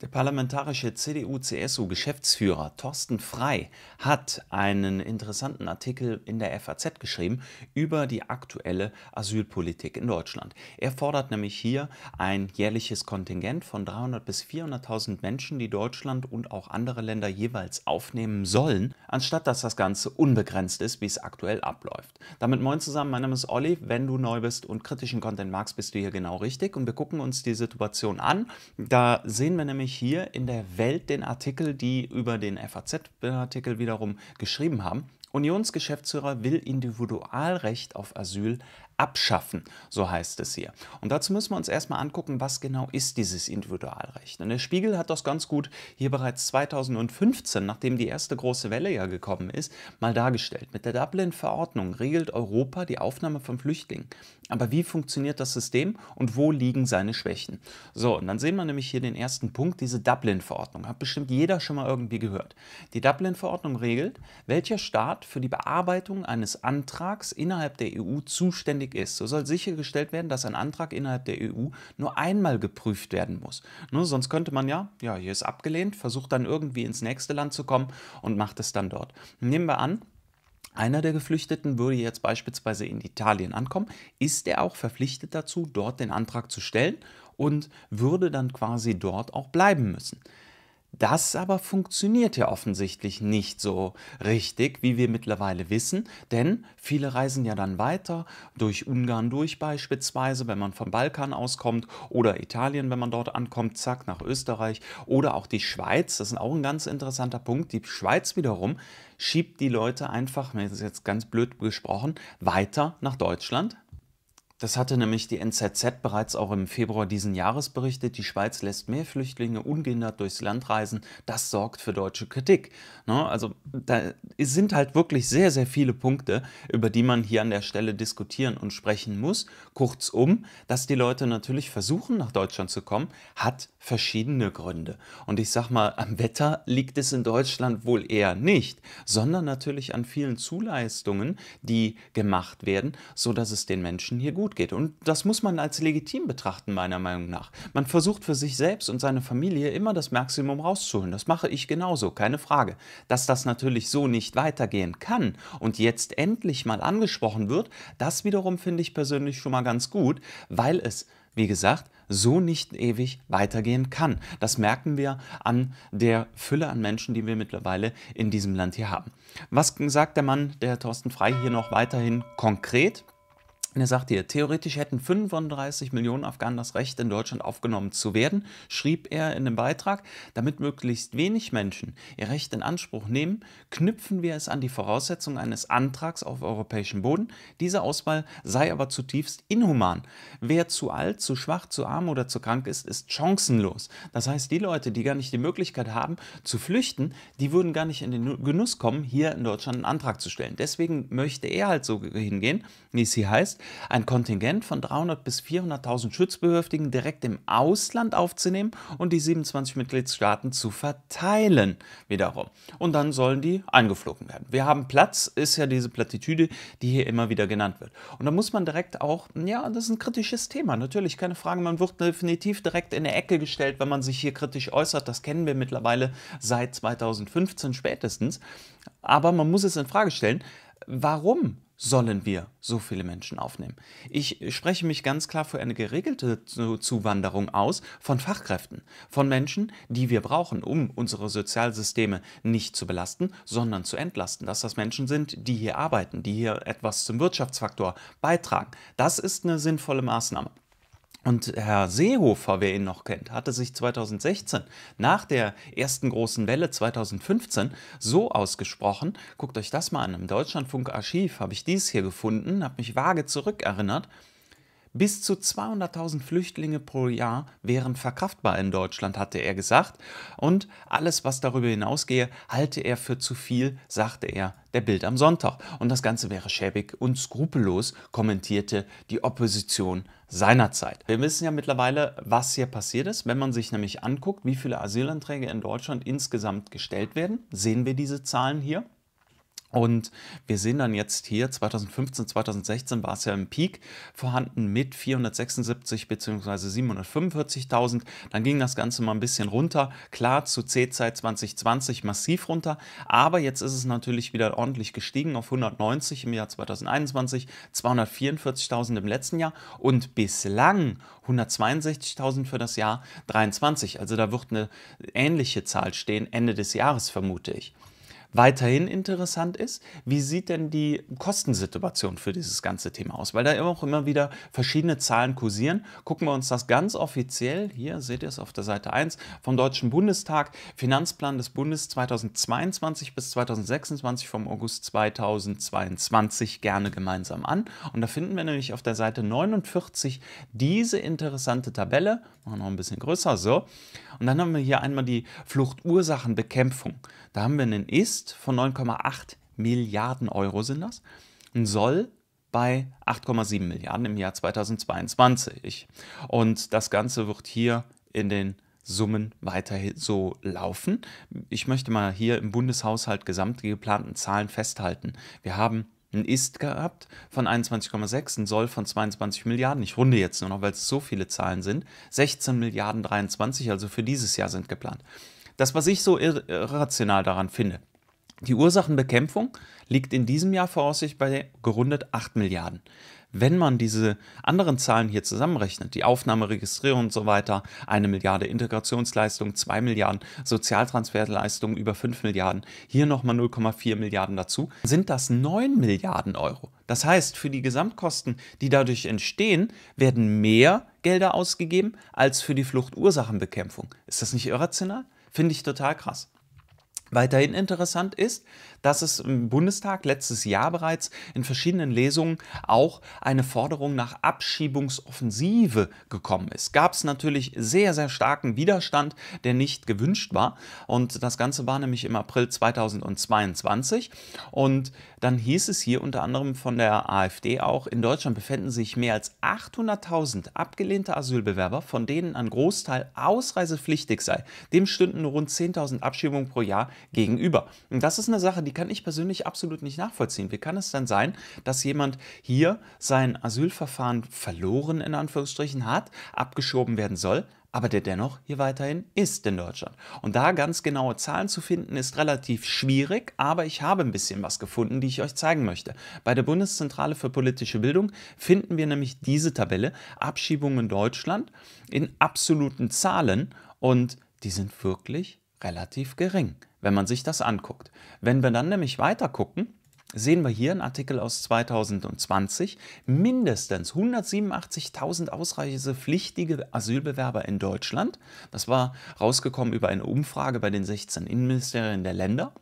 Der parlamentarische CDU-CSU-Geschäftsführer Thorsten Frei hat einen interessanten Artikel in der FAZ geschrieben über die aktuelle Asylpolitik in Deutschland. Er fordert nämlich hier ein jährliches Kontingent von 300.000 bis 400.000 Menschen, die Deutschland und auch andere Länder jeweils aufnehmen sollen, anstatt dass das Ganze unbegrenzt ist, wie es aktuell abläuft. Damit moin zusammen, mein Name ist Olli. Wenn du neu bist und kritischen Content magst, bist du hier genau richtig und wir gucken uns die Situation an. Da sehen wir nämlich nämlich hier in der Welt den Artikel, die über den FAZ-Artikel wiederum geschrieben haben. Unionsgeschäftsführer will Individualrecht auf Asyl abschaffen, so heißt es hier. Und dazu müssen wir uns erstmal angucken, was genau ist dieses Individualrecht. Und der Spiegel hat das ganz gut hier bereits 2015, nachdem die erste große Welle ja gekommen ist, mal dargestellt. Mit der Dublin-Verordnung regelt Europa die Aufnahme von Flüchtlingen. Aber wie funktioniert das System und wo liegen seine Schwächen? So, und dann sehen wir nämlich hier den ersten Punkt, diese Dublin-Verordnung. Hat bestimmt jeder schon mal irgendwie gehört. Die Dublin-Verordnung regelt, welcher Staat für die Bearbeitung eines Antrags innerhalb der EU zuständig Weg ist. So soll sichergestellt werden, dass ein Antrag innerhalb der EU nur einmal geprüft werden muss. Ne, sonst könnte man ja, ja, hier ist abgelehnt, versucht dann irgendwie ins nächste Land zu kommen und macht es dann dort. Nehmen wir an, einer der Geflüchteten würde jetzt beispielsweise in Italien ankommen, ist er auch verpflichtet dazu, dort den Antrag zu stellen und würde dann quasi dort auch bleiben müssen. Das aber funktioniert ja offensichtlich nicht so richtig, wie wir mittlerweile wissen, denn viele reisen ja dann weiter, durch Ungarn durch beispielsweise, wenn man vom Balkan auskommt, oder Italien, wenn man dort ankommt, zack, nach Österreich, oder auch die Schweiz, das ist auch ein ganz interessanter Punkt, die Schweiz wiederum schiebt die Leute einfach, mir ist jetzt ganz blöd gesprochen, weiter nach Deutschland, das hatte nämlich die NZZ bereits auch im Februar diesen Jahres berichtet, die Schweiz lässt mehr Flüchtlinge ungehindert durchs Land reisen, das sorgt für deutsche Kritik. Ne? Also da sind halt wirklich sehr, sehr viele Punkte, über die man hier an der Stelle diskutieren und sprechen muss. Kurzum, dass die Leute natürlich versuchen, nach Deutschland zu kommen, hat verschiedene Gründe. Und ich sag mal, am Wetter liegt es in Deutschland wohl eher nicht, sondern natürlich an vielen Zuleistungen, die gemacht werden, sodass es den Menschen hier gut gut geht. Und das muss man als legitim betrachten, meiner Meinung nach. Man versucht für sich selbst und seine Familie immer das Maximum rauszuholen. Das mache ich genauso, keine Frage. Dass das natürlich so nicht weitergehen kann und jetzt endlich mal angesprochen wird, das wiederum finde ich persönlich schon mal ganz gut, weil es, wie gesagt, so nicht ewig weitergehen kann. Das merken wir an der Fülle an Menschen, die wir mittlerweile in diesem Land hier haben. Was sagt der Mann, der Thorsten Frei, hier noch weiterhin konkret? Und er sagt hier, theoretisch hätten 35 Millionen Afghanen das Recht, in Deutschland aufgenommen zu werden, schrieb er in dem Beitrag. Damit möglichst wenig Menschen ihr Recht in Anspruch nehmen, knüpfen wir es an die Voraussetzung eines Antrags auf europäischem Boden. Diese Auswahl sei aber zutiefst inhuman. Wer zu alt, zu schwach, zu arm oder zu krank ist, ist chancenlos. Das heißt, die Leute, die gar nicht die Möglichkeit haben, zu flüchten, die würden gar nicht in den Genuss kommen, hier in Deutschland einen Antrag zu stellen. Deswegen möchte er halt so hingehen, wie es hier heißt ein Kontingent von 300 bis 400.000 Schutzbedürftigen direkt im Ausland aufzunehmen und die 27 Mitgliedstaaten zu verteilen wiederum. Und dann sollen die eingeflogen werden. Wir haben Platz, ist ja diese Plattitüde, die hier immer wieder genannt wird. Und da muss man direkt auch, ja, das ist ein kritisches Thema, natürlich, keine Frage, man wird definitiv direkt in der Ecke gestellt, wenn man sich hier kritisch äußert. Das kennen wir mittlerweile seit 2015 spätestens. Aber man muss es in Frage stellen, warum sollen wir so viele Menschen aufnehmen? Ich spreche mich ganz klar für eine geregelte Zuwanderung aus von Fachkräften, von Menschen, die wir brauchen, um unsere Sozialsysteme nicht zu belasten, sondern zu entlasten. Dass das Menschen sind, die hier arbeiten, die hier etwas zum Wirtschaftsfaktor beitragen. Das ist eine sinnvolle Maßnahme. Und Herr Seehofer, wer ihn noch kennt, hatte sich 2016 nach der ersten großen Welle 2015 so ausgesprochen. Guckt euch das mal an. Im Deutschlandfunk Archiv habe ich dies hier gefunden, habe mich vage zurückerinnert. Bis zu 200.000 Flüchtlinge pro Jahr wären verkraftbar in Deutschland, hatte er gesagt. Und alles, was darüber hinausgehe, halte er für zu viel, sagte er der Bild am Sonntag. Und das Ganze wäre schäbig und skrupellos, kommentierte die Opposition seinerzeit. Wir wissen ja mittlerweile, was hier passiert ist. Wenn man sich nämlich anguckt, wie viele Asylanträge in Deutschland insgesamt gestellt werden, sehen wir diese Zahlen hier. Und wir sehen dann jetzt hier 2015, 2016 war es ja im Peak vorhanden mit 476 bzw. 745.000. Dann ging das Ganze mal ein bisschen runter. Klar, zu C-Zeit 2020 massiv runter. Aber jetzt ist es natürlich wieder ordentlich gestiegen auf 190 im Jahr 2021, 244.000 im letzten Jahr und bislang 162.000 für das Jahr 23. Also da wird eine ähnliche Zahl stehen Ende des Jahres, vermute ich. Weiterhin interessant ist, wie sieht denn die Kostensituation für dieses ganze Thema aus? Weil da immer auch immer wieder verschiedene Zahlen kursieren. Gucken wir uns das ganz offiziell, hier seht ihr es auf der Seite 1 vom Deutschen Bundestag, Finanzplan des Bundes 2022 bis 2026 vom August 2022 gerne gemeinsam an. Und da finden wir nämlich auf der Seite 49 diese interessante Tabelle, machen wir noch ein bisschen größer, so. Und dann haben wir hier einmal die Fluchtursachenbekämpfung. Da haben wir einen Ist von 9,8 Milliarden Euro sind das. Ein Soll bei 8,7 Milliarden im Jahr 2022. Und das Ganze wird hier in den Summen weiter so laufen. Ich möchte mal hier im Bundeshaushalt gesamt geplanten Zahlen festhalten. Wir haben ein Ist gehabt von 21,6, ein Soll von 22 Milliarden. Ich runde jetzt nur noch, weil es so viele Zahlen sind. 16 Milliarden 23, also für dieses Jahr sind geplant. Das, was ich so irrational daran finde. Die Ursachenbekämpfung liegt in diesem Jahr voraussichtlich bei gerundet 8 Milliarden wenn man diese anderen Zahlen hier zusammenrechnet, die Aufnahmeregistrierung und so weiter, eine Milliarde Integrationsleistung, zwei Milliarden Sozialtransferleistung über fünf Milliarden, hier nochmal 0,4 Milliarden dazu, sind das neun Milliarden Euro. Das heißt, für die Gesamtkosten, die dadurch entstehen, werden mehr Gelder ausgegeben als für die Fluchtursachenbekämpfung. Ist das nicht irrational? Finde ich total krass. Weiterhin interessant ist, dass es im Bundestag letztes Jahr bereits in verschiedenen Lesungen auch eine Forderung nach Abschiebungsoffensive gekommen ist. Gab es natürlich sehr, sehr starken Widerstand, der nicht gewünscht war. Und das Ganze war nämlich im April 2022. Und dann hieß es hier unter anderem von der AfD auch, in Deutschland befänden sich mehr als 800.000 abgelehnte Asylbewerber, von denen ein Großteil ausreisepflichtig sei. Dem stünden rund 10.000 Abschiebungen pro Jahr gegenüber. Und das ist eine Sache, die kann ich persönlich absolut nicht nachvollziehen. Wie kann es denn sein, dass jemand hier sein Asylverfahren verloren in Anführungsstrichen hat, abgeschoben werden soll, aber der dennoch hier weiterhin ist in Deutschland. Und da ganz genaue Zahlen zu finden, ist relativ schwierig, aber ich habe ein bisschen was gefunden, die ich euch zeigen möchte. Bei der Bundeszentrale für politische Bildung finden wir nämlich diese Tabelle, Abschiebungen in Deutschland in absoluten Zahlen und die sind wirklich relativ gering wenn man sich das anguckt. Wenn wir dann nämlich weiter gucken, sehen wir hier einen Artikel aus 2020. Mindestens 187.000 ausreisepflichtige Asylbewerber in Deutschland. Das war rausgekommen über eine Umfrage bei den 16 Innenministerien der Länder.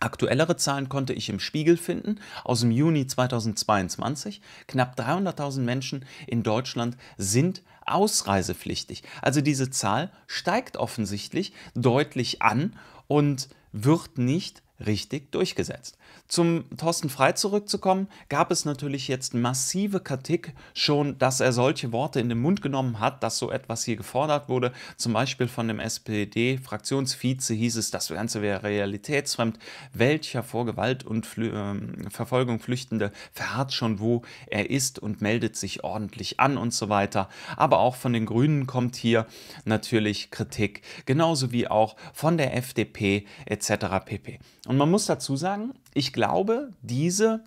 Aktuellere Zahlen konnte ich im Spiegel finden, aus dem Juni 2022. Knapp 300.000 Menschen in Deutschland sind ausreisepflichtig. Also diese Zahl steigt offensichtlich deutlich an und wird nicht richtig durchgesetzt. Zum Thorsten Frei zurückzukommen, gab es natürlich jetzt massive Kritik schon, dass er solche Worte in den Mund genommen hat, dass so etwas hier gefordert wurde. Zum Beispiel von dem SPD-Fraktionsvize hieß es, das Ganze wäre realitätsfremd. Welcher vor Gewalt und Flü äh, Verfolgung Flüchtende verharrt schon, wo er ist und meldet sich ordentlich an und so weiter. Aber auch von den Grünen kommt hier natürlich Kritik, genauso wie auch von der FDP etc. pp. Und man muss dazu sagen, ich glaube, diese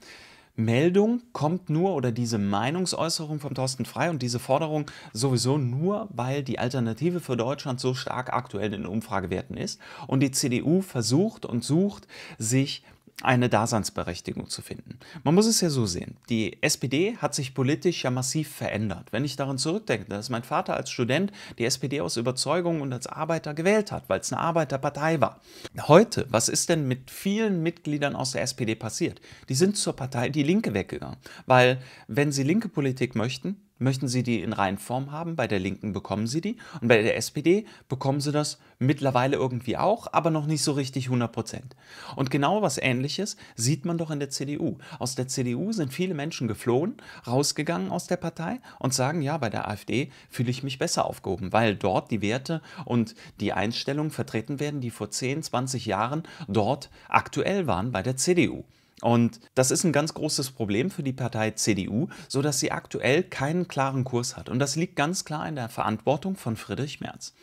Meldung kommt nur oder diese Meinungsäußerung von Thorsten Frei und diese Forderung sowieso nur, weil die Alternative für Deutschland so stark aktuell in den Umfragewerten ist und die CDU versucht und sucht, sich eine Daseinsberechtigung zu finden. Man muss es ja so sehen. Die SPD hat sich politisch ja massiv verändert. Wenn ich daran zurückdenke, dass mein Vater als Student die SPD aus Überzeugung und als Arbeiter gewählt hat, weil es eine Arbeiterpartei war. Heute, was ist denn mit vielen Mitgliedern aus der SPD passiert? Die sind zur Partei Die Linke weggegangen, weil wenn sie linke Politik möchten, möchten Sie die in Reinform haben. Bei der Linken bekommen Sie die. Und bei der SPD bekommen Sie das mittlerweile irgendwie auch, aber noch nicht so richtig 100 Prozent. Und genau was Ähnliches sieht man doch in der CDU. Aus der CDU sind viele Menschen geflohen, rausgegangen aus der Partei und sagen, ja, bei der AfD fühle ich mich besser aufgehoben, weil dort die Werte und die Einstellungen vertreten werden, die vor 10, 20 Jahren dort aktuell waren bei der CDU. Und das ist ein ganz großes Problem für die Partei CDU, so dass sie aktuell keinen klaren Kurs hat. Und das liegt ganz klar in der Verantwortung von Friedrich Merz.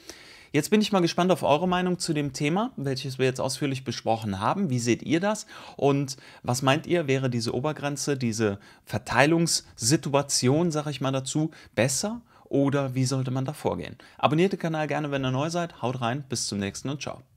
Jetzt bin ich mal gespannt auf eure Meinung zu dem Thema, welches wir jetzt ausführlich besprochen haben. Wie seht ihr das? Und was meint ihr, wäre diese Obergrenze, diese Verteilungssituation, sage ich mal dazu, besser? Oder wie sollte man da vorgehen? Abonniert den Kanal gerne, wenn ihr neu seid. Haut rein, bis zum nächsten und ciao.